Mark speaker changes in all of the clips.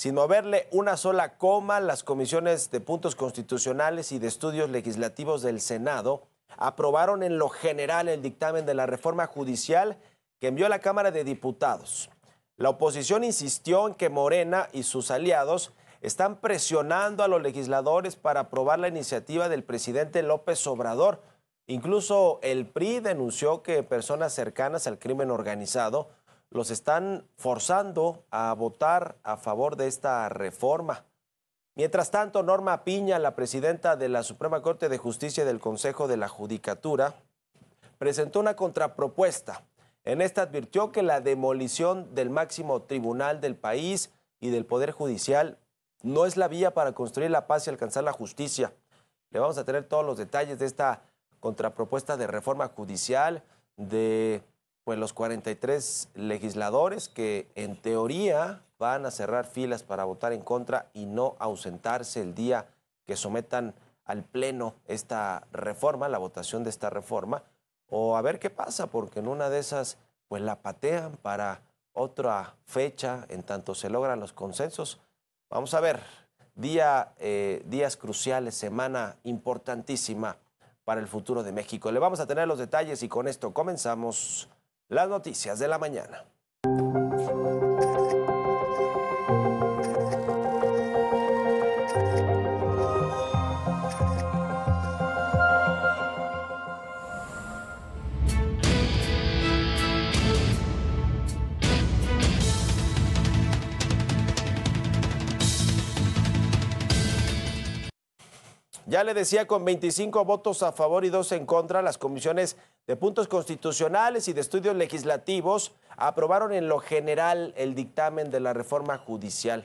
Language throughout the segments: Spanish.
Speaker 1: Sin moverle una sola coma, las comisiones de puntos constitucionales y de estudios legislativos del Senado aprobaron en lo general el dictamen de la reforma judicial que envió la Cámara de Diputados. La oposición insistió en que Morena y sus aliados están presionando a los legisladores para aprobar la iniciativa del presidente López Obrador. Incluso el PRI denunció que personas cercanas al crimen organizado los están forzando a votar a favor de esta reforma. Mientras tanto, Norma Piña, la presidenta de la Suprema Corte de Justicia del Consejo de la Judicatura, presentó una contrapropuesta. En esta advirtió que la demolición del máximo tribunal del país y del Poder Judicial no es la vía para construir la paz y alcanzar la justicia. Le vamos a tener todos los detalles de esta contrapropuesta de reforma judicial, de pues los 43 legisladores que en teoría van a cerrar filas para votar en contra y no ausentarse el día que sometan al Pleno esta reforma, la votación de esta reforma, o a ver qué pasa, porque en una de esas pues la patean para otra fecha en tanto se logran los consensos. Vamos a ver, día, eh, días cruciales, semana importantísima para el futuro de México. Le vamos a tener los detalles y con esto comenzamos las noticias de la mañana. Ya le decía, con 25 votos a favor y dos en contra, las comisiones de Puntos Constitucionales y de Estudios Legislativos aprobaron en lo general el dictamen de la reforma judicial.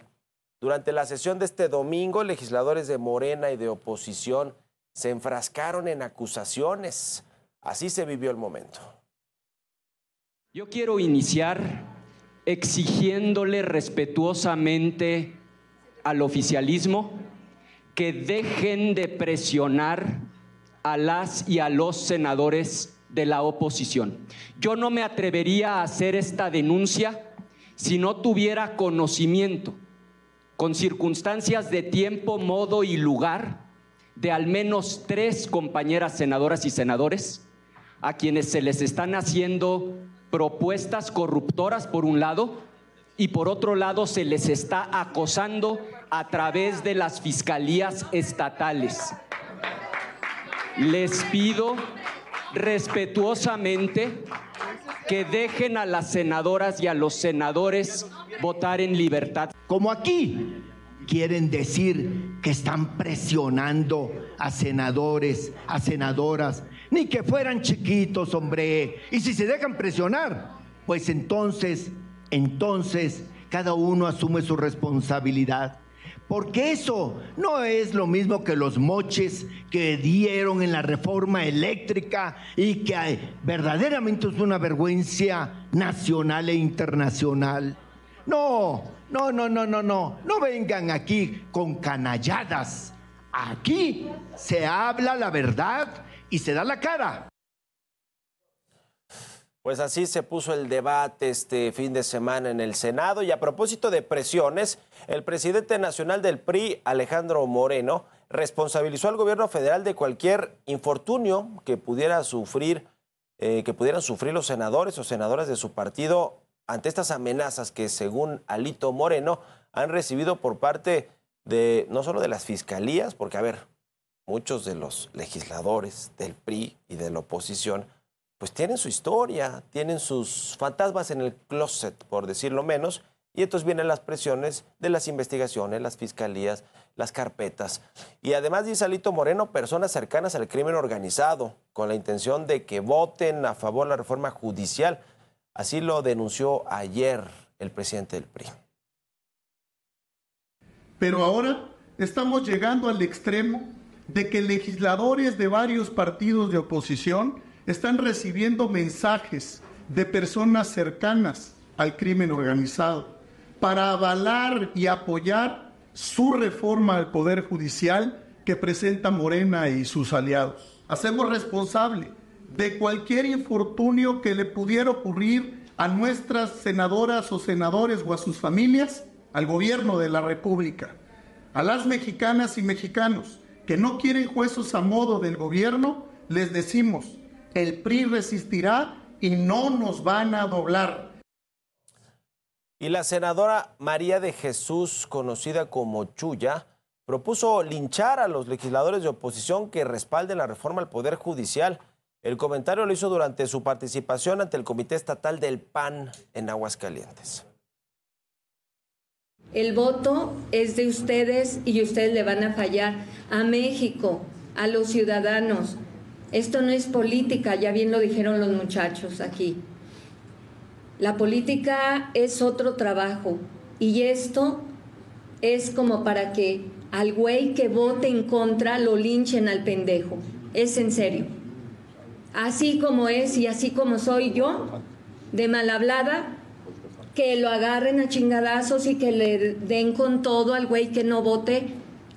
Speaker 1: Durante la sesión de este domingo, legisladores de Morena y de oposición se enfrascaron en acusaciones. Así se vivió el momento. Yo quiero iniciar exigiéndole respetuosamente al oficialismo que dejen de presionar a las y a los senadores de la oposición. Yo no me atrevería a hacer esta denuncia si no tuviera conocimiento, con circunstancias de tiempo, modo y lugar, de al menos tres compañeras senadoras y senadores a quienes se les están haciendo propuestas corruptoras por un lado y por otro lado se les está acosando a través de las fiscalías estatales. Les pido respetuosamente
Speaker 2: que dejen a las senadoras y a los senadores votar en libertad. Como aquí quieren decir que están presionando a senadores, a senadoras, ni que fueran chiquitos, hombre. Y si se dejan presionar, pues entonces, entonces, cada uno asume su responsabilidad. Porque eso no es lo mismo que los moches que dieron en la reforma eléctrica y que verdaderamente es una vergüenza nacional e internacional. No, no, no, no, no, no. No vengan aquí con canalladas. Aquí se habla la verdad y se da la cara.
Speaker 1: Pues así se puso el debate este fin de semana en el Senado y a propósito de presiones, el presidente nacional del PRI, Alejandro Moreno, responsabilizó al gobierno federal de cualquier infortunio que pudiera sufrir eh, que pudieran sufrir los senadores o senadoras de su partido ante estas amenazas que según Alito Moreno han recibido por parte de no solo de las fiscalías, porque a ver, muchos de los legisladores del PRI y de la oposición pues tienen su historia, tienen sus fantasmas en el closet, por decirlo menos, y entonces vienen las presiones de las investigaciones, las fiscalías, las carpetas. Y además dice Alito Moreno, personas cercanas al crimen organizado, con la intención de que voten a favor de la reforma judicial. Así lo denunció ayer el presidente del PRI.
Speaker 2: Pero ahora estamos llegando al extremo de que legisladores de varios partidos de oposición están recibiendo mensajes de personas cercanas al crimen organizado para avalar y apoyar su reforma al Poder Judicial que presenta Morena y sus aliados. Hacemos responsable de cualquier infortunio que le pudiera ocurrir a nuestras senadoras o senadores o a sus familias, al gobierno de la República, a las mexicanas y mexicanos que no quieren jueces a modo del gobierno, les decimos, el PRI resistirá y no nos van a doblar.
Speaker 1: Y la senadora María de Jesús, conocida como Chuya, propuso linchar a los legisladores de oposición que respalden la reforma al Poder Judicial. El comentario lo hizo durante su participación ante el Comité Estatal del PAN en Aguascalientes.
Speaker 3: El voto es de ustedes y ustedes le van a fallar a México, a los ciudadanos, esto no es política, ya bien lo dijeron los muchachos aquí. La política es otro trabajo y esto es como para que al güey que vote en contra lo linchen al pendejo. Es en serio. Así como es y así como soy yo, de mal hablada, que lo agarren a chingadazos y que le den con todo al güey que no vote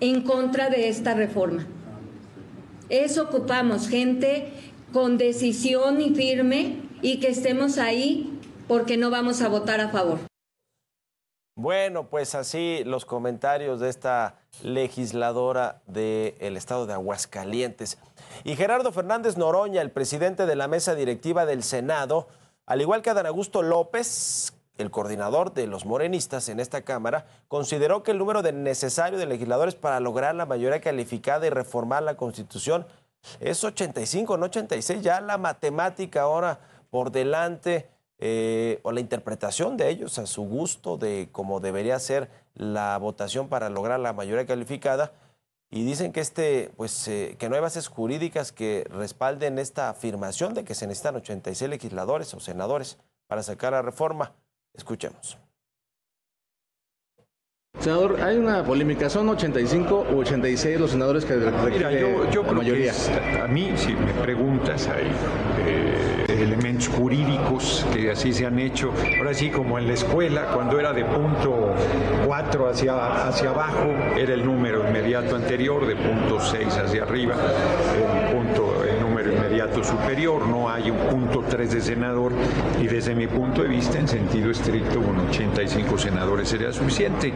Speaker 3: en contra de esta reforma. Eso ocupamos, gente con decisión y firme y que estemos ahí porque no vamos a votar a favor.
Speaker 1: Bueno, pues así los comentarios de esta legisladora del estado de Aguascalientes. Y Gerardo Fernández Noroña, el presidente de la mesa directiva del Senado, al igual que Adán Augusto López, el coordinador de los morenistas en esta Cámara consideró que el número de necesario de legisladores para lograr la mayoría calificada y reformar la Constitución es 85, no 86. Ya la matemática ahora por delante eh, o la interpretación de ellos a su gusto de cómo debería ser la votación para lograr la mayoría calificada. Y dicen que, este, pues, eh, que no hay bases jurídicas que respalden esta afirmación de que se necesitan 86 legisladores o senadores para sacar la reforma. Escuchemos.
Speaker 2: Senador, hay una polémica. ¿Son 85 u 86 los senadores que Mira, yo, creo Que a mí, si me preguntas, hay eh, elementos
Speaker 1: jurídicos que así se han hecho. Ahora sí, como en la escuela, cuando era de punto 4 hacia, hacia abajo, era el número inmediato anterior, de punto 6 hacia arriba, punto superior, no hay un punto 3 de senador y desde mi punto de vista, en sentido estricto, con 85 senadores sería suficiente.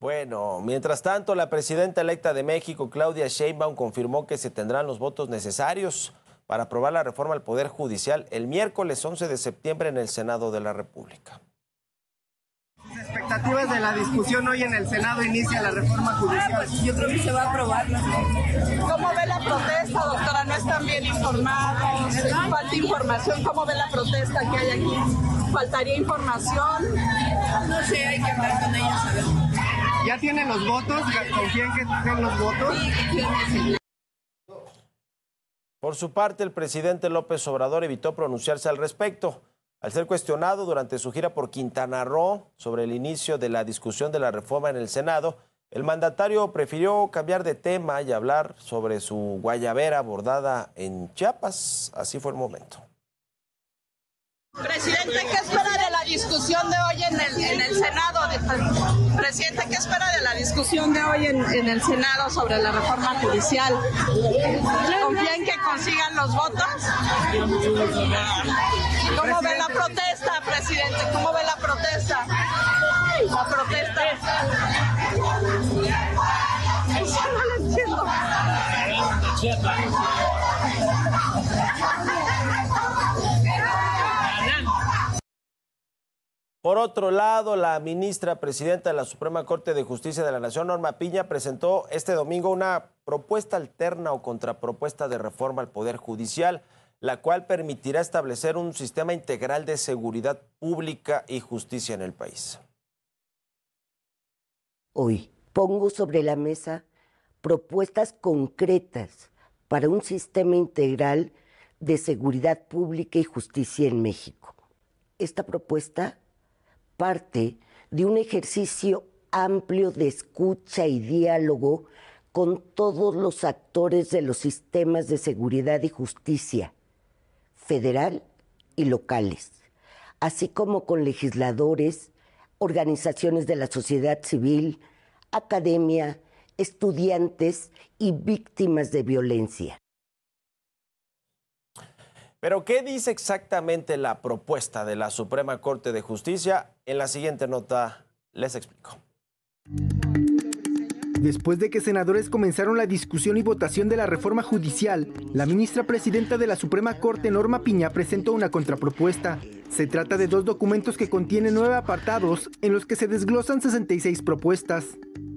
Speaker 1: Bueno, mientras tanto, la presidenta electa de México, Claudia Sheinbaum, confirmó que se tendrán los votos necesarios para aprobar la reforma al Poder Judicial el miércoles 11 de septiembre en el Senado de la República
Speaker 2: expectativas de la discusión hoy en el Senado inicia la reforma judicial? Ah, pues, se va a aprobar. ¿Cómo ve la protesta, doctora? ¿No están bien informados? ¿Falta información? ¿Cómo ve la protesta que hay aquí? ¿Faltaría información? No sé, hay que hablar con ellos. ¿Ya tienen los votos? quieren que tengan los votos?
Speaker 1: Por su parte, el presidente López Obrador evitó pronunciarse al respecto al ser cuestionado durante su gira por Quintana Roo sobre el inicio de la discusión de la reforma en el Senado, el mandatario prefirió cambiar de tema y hablar sobre su guayabera bordada en Chiapas. Así fue el momento.
Speaker 3: Presidente, ¿qué espera de la discusión de hoy en el, Senado? Presidente, ¿qué espera de la discusión de hoy en, en el Senado sobre la reforma judicial?
Speaker 4: ¿Confía en que consigan los votos? ¿Cómo ve la protesta, presidente? ¿Cómo ve la protesta? La protesta.
Speaker 1: Por otro lado, la ministra presidenta de la Suprema Corte de Justicia de la Nación, Norma Piña, presentó este domingo una propuesta alterna o contrapropuesta de reforma al Poder Judicial la cual permitirá establecer un sistema integral de seguridad pública y justicia en el país.
Speaker 4: Hoy pongo sobre la mesa propuestas concretas para un sistema integral de seguridad pública y justicia en México. Esta propuesta parte de un ejercicio amplio de escucha y diálogo con todos los actores de los sistemas de seguridad y justicia federal y locales, así como con legisladores, organizaciones de la sociedad civil, academia, estudiantes y víctimas de violencia.
Speaker 1: Pero, ¿qué dice exactamente la propuesta de la Suprema Corte de Justicia? En la siguiente nota les
Speaker 2: explico. Después de que senadores comenzaron la discusión y votación de la reforma judicial, la ministra presidenta de la Suprema Corte, Norma Piña, presentó una contrapropuesta. Se trata de dos documentos que contienen nueve apartados en los que se desglosan 66 propuestas.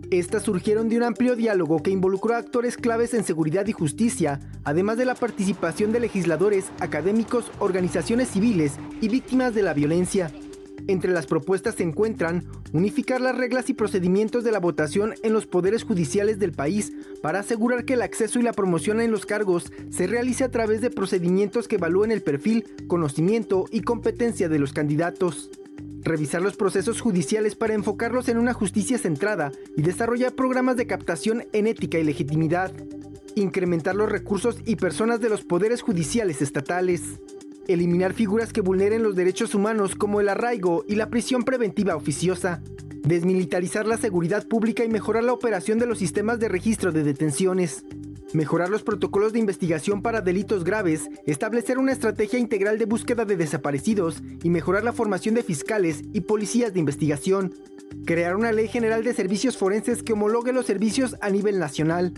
Speaker 2: Estas surgieron de un amplio diálogo que involucró a actores claves en seguridad y justicia, además de la participación de legisladores, académicos, organizaciones civiles y víctimas de la violencia. Entre las propuestas se encuentran unificar las reglas y procedimientos de la votación en los poderes judiciales del país para asegurar que el acceso y la promoción en los cargos se realice a través de procedimientos que evalúen el perfil, conocimiento y competencia de los candidatos. Revisar los procesos judiciales para enfocarlos en una justicia centrada y desarrollar programas de captación en ética y legitimidad. Incrementar los recursos y personas de los poderes judiciales estatales eliminar figuras que vulneren los derechos humanos como el arraigo y la prisión preventiva oficiosa, desmilitarizar la seguridad pública y mejorar la operación de los sistemas de registro de detenciones, mejorar los protocolos de investigación para delitos graves, establecer una estrategia integral de búsqueda de desaparecidos y mejorar la formación de fiscales y policías de investigación, crear una ley general de servicios forenses que homologue los servicios a nivel nacional,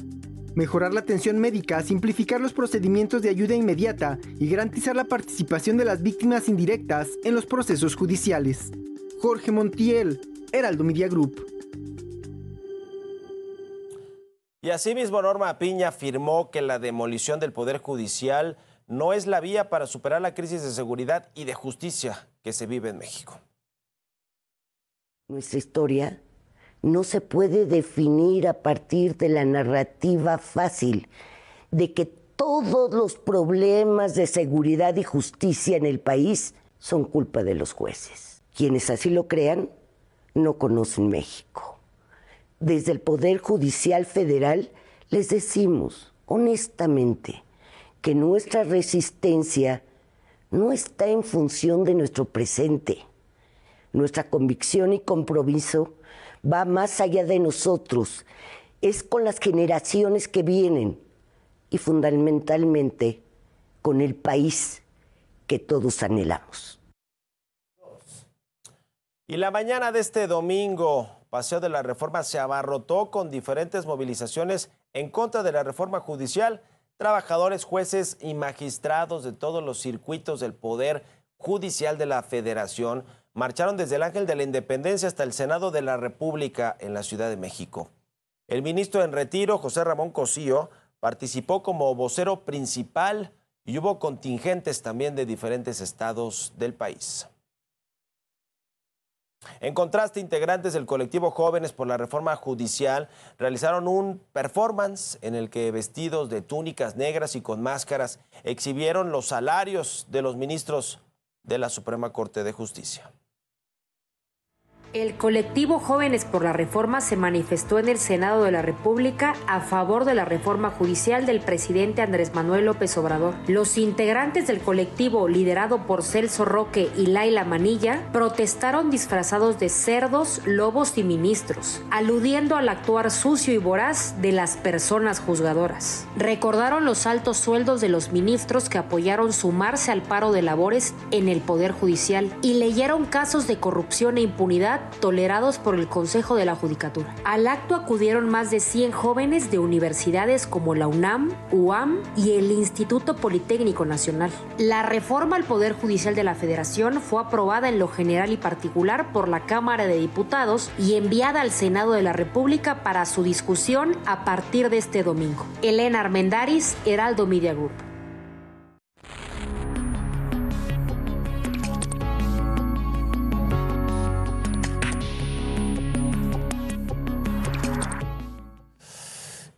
Speaker 2: mejorar la atención médica, simplificar los procedimientos de ayuda inmediata y garantizar la participación de las víctimas indirectas en los procesos judiciales. Jorge Montiel, Heraldo Media Group.
Speaker 1: Y asimismo, Norma Piña afirmó que la demolición del Poder Judicial no es la vía para superar la crisis de seguridad y de justicia que se vive en México.
Speaker 4: Nuestra historia no se puede definir a partir de la narrativa fácil de que todos los problemas de seguridad y justicia en el país son culpa de los jueces. Quienes así lo crean no conocen México. Desde el Poder Judicial Federal les decimos honestamente que nuestra resistencia no está en función de nuestro presente. Nuestra convicción y compromiso va más allá de nosotros, es con las generaciones que vienen y fundamentalmente con el país que todos anhelamos.
Speaker 1: Y la mañana de este domingo, Paseo de la Reforma se abarrotó con diferentes movilizaciones en contra de la reforma judicial. Trabajadores, jueces y magistrados de todos los circuitos del Poder Judicial de la Federación marcharon desde el Ángel de la Independencia hasta el Senado de la República en la Ciudad de México. El ministro en retiro, José Ramón Cosío, participó como vocero principal y hubo contingentes también de diferentes estados del país. En contraste, integrantes del colectivo Jóvenes por la Reforma Judicial realizaron un performance en el que vestidos de túnicas negras y con máscaras exhibieron los salarios de los ministros de la Suprema Corte de Justicia.
Speaker 3: El colectivo Jóvenes por la Reforma se manifestó en el Senado de la República a favor de la reforma judicial del presidente Andrés Manuel López Obrador. Los integrantes del colectivo, liderado por Celso Roque y Laila Manilla, protestaron disfrazados de cerdos, lobos y ministros, aludiendo al actuar sucio y voraz de las personas juzgadoras. Recordaron los altos sueldos de los ministros que apoyaron sumarse al paro de labores en el Poder Judicial y leyeron casos de corrupción e impunidad tolerados por el Consejo de la Judicatura. Al acto acudieron más de 100 jóvenes de universidades como la UNAM, UAM y el Instituto Politécnico Nacional. La reforma al Poder Judicial de la Federación fue aprobada en lo general y particular por la Cámara de Diputados y enviada al Senado de la República para su discusión a partir de este domingo. Elena Armendaris, Heraldo Media Group.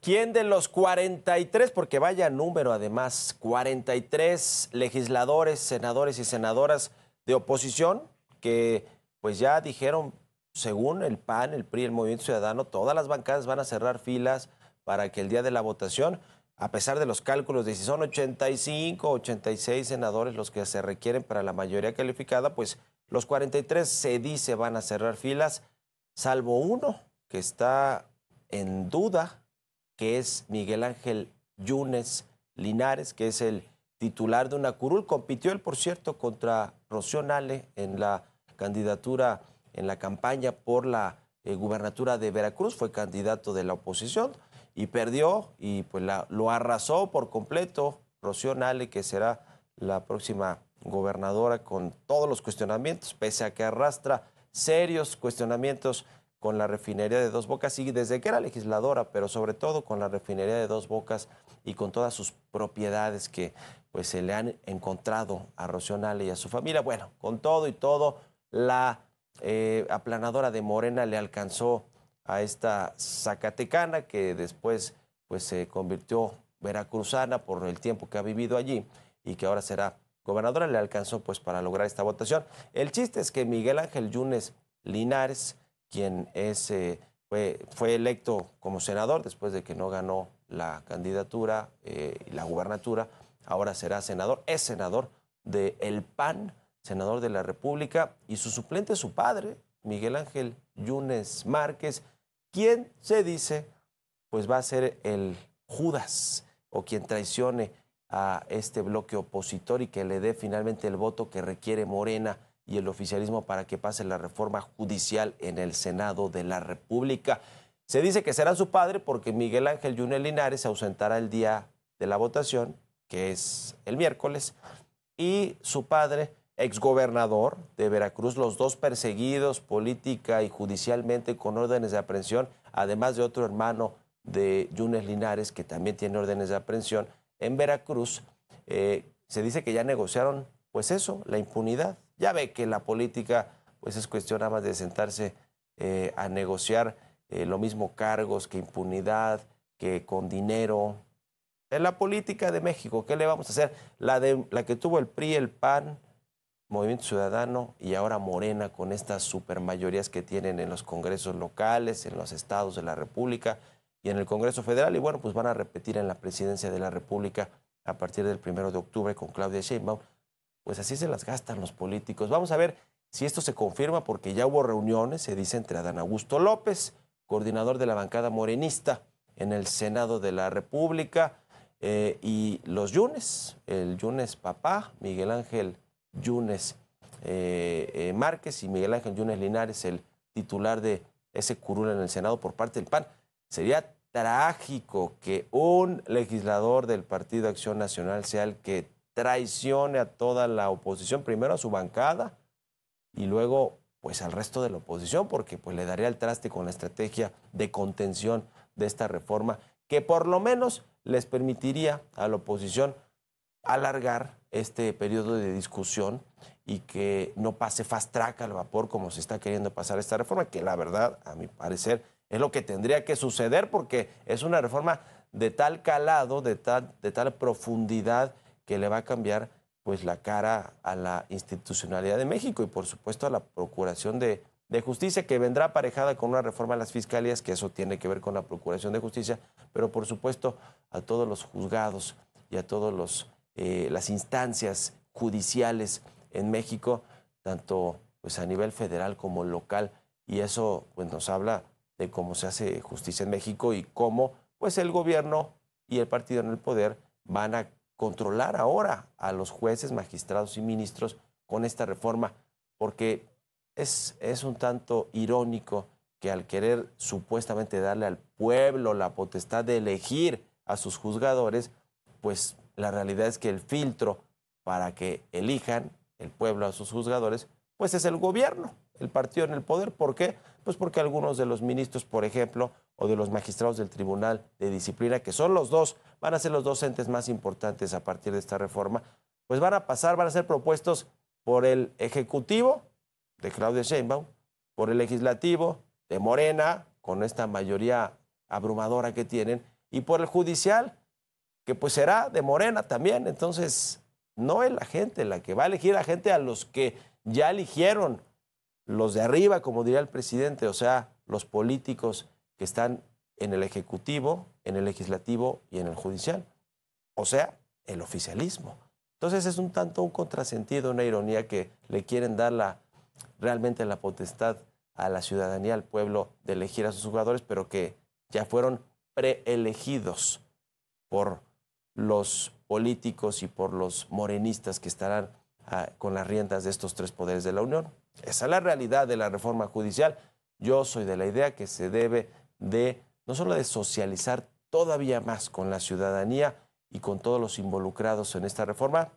Speaker 1: ¿Quién de los 43, porque vaya número además, 43 legisladores, senadores y senadoras de oposición que pues ya dijeron, según el PAN, el PRI, el Movimiento Ciudadano, todas las bancadas van a cerrar filas para que el día de la votación, a pesar de los cálculos de si son 85, 86 senadores los que se requieren para la mayoría calificada, pues los 43 se dice van a cerrar filas, salvo uno que está en duda que es Miguel Ángel Yunes Linares, que es el titular de una curul. Compitió él, por cierto, contra Rocío Nale en la candidatura, en la campaña por la eh, gubernatura de Veracruz. Fue candidato de la oposición y perdió y pues la, lo arrasó por completo Rocío Nale, que será la próxima gobernadora con todos los cuestionamientos, pese a que arrastra serios cuestionamientos con la refinería de Dos Bocas y desde que era legisladora, pero sobre todo con la refinería de Dos Bocas y con todas sus propiedades que pues se le han encontrado a Rocional y a su familia. Bueno, con todo y todo, la eh, aplanadora de Morena le alcanzó a esta Zacatecana que después pues se convirtió veracruzana por el tiempo que ha vivido allí y que ahora será gobernadora, le alcanzó pues para lograr esta votación. El chiste es que Miguel Ángel Yunes Linares quien eh, fue, fue, electo como senador después de que no ganó la candidatura eh, y la gubernatura, ahora será senador, es senador del El PAN, senador de la República, y su suplente es su padre, Miguel Ángel Yunes Márquez, quien se dice, pues va a ser el Judas o quien traicione a este bloque opositor y que le dé finalmente el voto que requiere Morena y el oficialismo para que pase la reforma judicial en el Senado de la República. Se dice que será su padre porque Miguel Ángel Yunel Linares se ausentará el día de la votación, que es el miércoles, y su padre, exgobernador de Veracruz, los dos perseguidos política y judicialmente con órdenes de aprehensión, además de otro hermano de Yunes Linares, que también tiene órdenes de aprehensión, en Veracruz, eh, se dice que ya negociaron, pues eso, la impunidad ya ve que la política pues es cuestión nada más de sentarse eh, a negociar eh, lo mismo cargos que impunidad, que con dinero. En la política de México, ¿qué le vamos a hacer? La, de, la que tuvo el PRI, el PAN, Movimiento Ciudadano y ahora Morena con estas supermayorías que tienen en los congresos locales, en los estados de la República y en el Congreso Federal. Y bueno, pues van a repetir en la presidencia de la República a partir del primero de octubre con Claudia Sheinbaum pues así se las gastan los políticos. Vamos a ver si esto se confirma porque ya hubo reuniones, se dice, entre Adán Augusto López, coordinador de la bancada morenista en el Senado de la República, eh, y los Yunes, el Yunes papá, Miguel Ángel Yunes eh, eh, Márquez y Miguel Ángel Yunes Linares, el titular de ese curul en el Senado por parte del PAN. Sería trágico que un legislador del Partido Acción Nacional sea el que traicione a toda la oposición, primero a su bancada y luego pues al resto de la oposición, porque pues le daría el traste con la estrategia de contención de esta reforma, que por lo menos les permitiría a la oposición alargar este periodo de discusión y que no pase fast track al vapor como se está queriendo pasar esta reforma, que la verdad, a mi parecer, es lo que tendría que suceder porque es una reforma de tal calado, de de tal profundidad que le va a cambiar pues la cara a la institucionalidad de México y por supuesto a la procuración de, justicia que vendrá aparejada con una reforma a las fiscalías, que eso tiene que ver con la procuración de justicia, pero por supuesto a todos los juzgados y a todas eh, las instancias judiciales en México, tanto pues a nivel federal como local, y eso pues, nos habla de cómo se hace justicia en México y cómo pues el gobierno y el partido en el poder van a controlar ahora a los jueces, magistrados y ministros con esta reforma, porque es, es un tanto irónico que al querer supuestamente darle al pueblo la potestad de elegir a sus juzgadores, pues la realidad es que el filtro para que elijan el pueblo a sus juzgadores, pues es el gobierno, el partido en el poder. ¿Por qué? Pues porque algunos de los ministros, por ejemplo, o de los magistrados del Tribunal de Disciplina, que son los dos, van a ser los dos entes más importantes a partir de esta reforma, pues van a pasar, van a ser propuestos por el Ejecutivo de Claudia Sheinbaum, por el Legislativo de Morena, con esta mayoría abrumadora que tienen, y por el Judicial, que pues será de Morena también. Entonces, no es la gente la que va a elegir a gente a los que ya eligieron los de arriba, como diría el presidente, o sea, los políticos que están en el Ejecutivo, en el Legislativo y en el Judicial, o sea, el oficialismo. Entonces es un tanto un contrasentido, una ironía que le quieren dar la, realmente la potestad a la ciudadanía, al pueblo, de elegir a sus jugadores, pero que ya fueron preelegidos por los políticos y por los morenistas que estarán ah, con las riendas de estos tres poderes de la Unión. Esa es la realidad de la reforma judicial. Yo soy de la idea que se debe de, no solo de socializar todavía más con la ciudadanía y con todos los involucrados en esta reforma,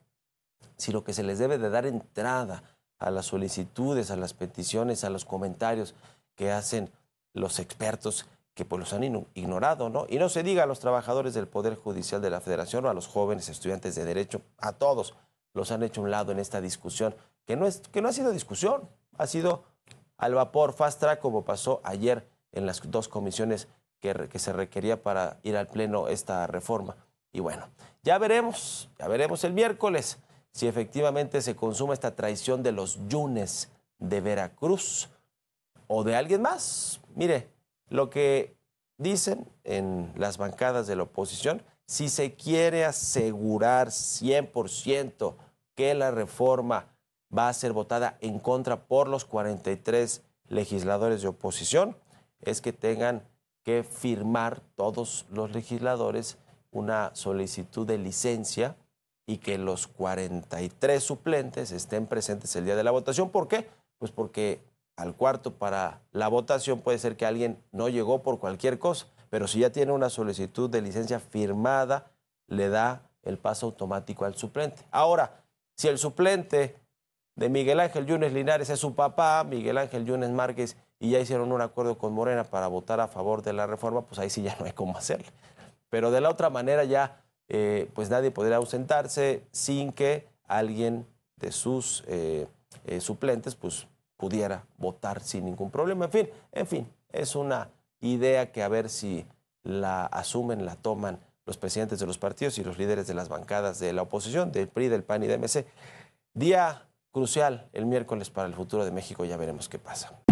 Speaker 1: sino que se les debe de dar entrada a las solicitudes, a las peticiones, a los comentarios que hacen los expertos que por pues, los han ignorado, ¿no? Y no se diga a los trabajadores del Poder Judicial de la Federación o a los jóvenes estudiantes de Derecho, a todos los han hecho un lado en esta discusión que no, es, que no ha sido discusión, ha sido al vapor, fast track, como pasó ayer en las dos comisiones que, que se requería para ir al Pleno esta reforma. Y bueno, ya veremos, ya veremos el miércoles si efectivamente se consuma esta traición de los yunes de Veracruz o de alguien más. Mire, lo que dicen en las bancadas de la oposición, si se quiere asegurar 100% que la reforma va a ser votada en contra por los 43 legisladores de oposición, es que tengan que firmar todos los legisladores una solicitud de licencia y que los 43 suplentes estén presentes el día de la votación. ¿Por qué? Pues porque al cuarto para la votación puede ser que alguien no llegó por cualquier cosa, pero si ya tiene una solicitud de licencia firmada, le da el paso automático al suplente. Ahora, si el suplente de Miguel Ángel Yunes Linares es su papá, Miguel Ángel Yunes Márquez, y ya hicieron un acuerdo con Morena para votar a favor de la reforma, pues ahí sí ya no hay cómo hacerle. Pero de la otra manera ya, eh, pues nadie podría ausentarse sin que alguien de sus eh, eh, suplentes, pues pudiera votar sin ningún problema. En fin, en fin, es una idea que a ver si la asumen, la toman los presidentes de los partidos y los líderes de las bancadas de la oposición, del PRI, del PAN y de MC. Día crucial el miércoles para el futuro de México. Ya veremos qué pasa.